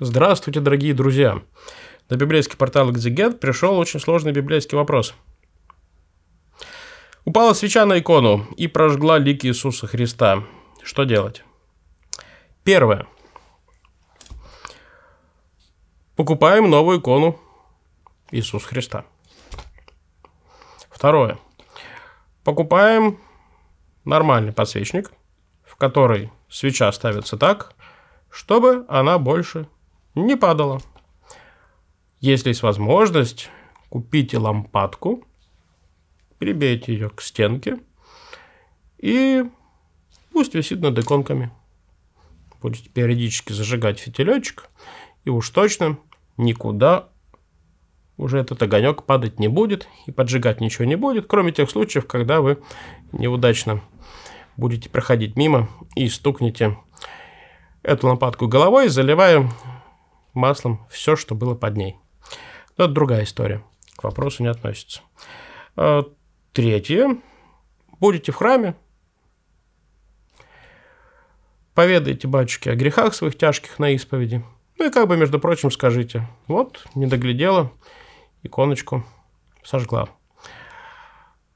Здравствуйте, дорогие друзья! На библейский портал Exeget пришел очень сложный библейский вопрос. Упала свеча на икону и прожгла лик Иисуса Христа. Что делать? Первое. Покупаем новую икону Иисуса Христа. Второе. Покупаем нормальный подсвечник, в который свеча ставится так, чтобы она больше не падало. Если есть возможность, купите лампадку, прибейте ее к стенке и пусть висит над иконками. Будете периодически зажигать фитилечек, и уж точно никуда уже этот огонек падать не будет и поджигать ничего не будет, кроме тех случаев, когда вы неудачно будете проходить мимо и стукнете эту лампадку головой, заливая маслом все, что было под ней. Но это другая история, к вопросу не относится. А, третье. Будете в храме, поведайте батюшке о грехах своих тяжких на исповеди. Ну и как бы, между прочим, скажите, вот, не доглядела, иконочку сожгла.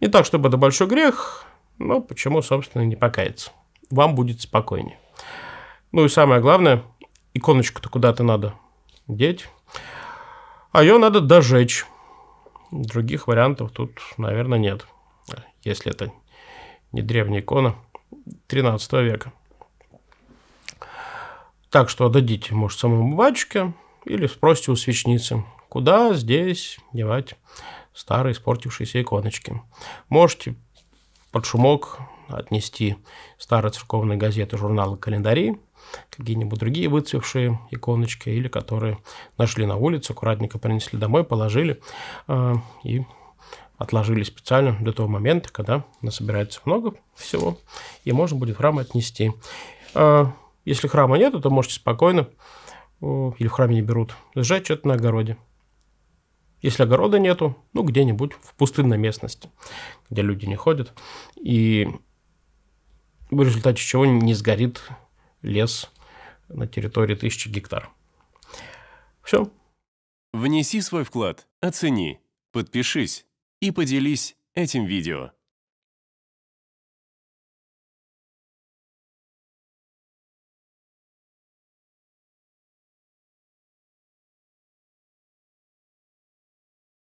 Не так, чтобы это большой грех, но почему, собственно, не покаяться. Вам будет спокойнее. Ну и самое главное, иконочку-то куда-то надо деть. А ее надо дожечь. Других вариантов тут, наверное, нет. Если это не древняя икона 13 века. Так что отдадите, может, самому батюшке или спросите у свечницы, куда здесь девать старые испортившиеся иконочки. Можете под шумок отнести старые церковные газеты, журналы, календари, какие-нибудь другие выцвевшие иконочки, или которые нашли на улице, аккуратненько принесли домой, положили э, и отложили специально до того момента, когда насобирается много всего, и можно будет в храм отнести. Э, если храма нет, то можете спокойно, э, или в храме не берут, сжать что-то на огороде. Если огорода нету, ну, где-нибудь в пустынной местности, где люди не ходят. И в результате чего не сгорит лес на территории тысячи гектар. Все. Внеси свой вклад, оцени, подпишись и поделись этим видео.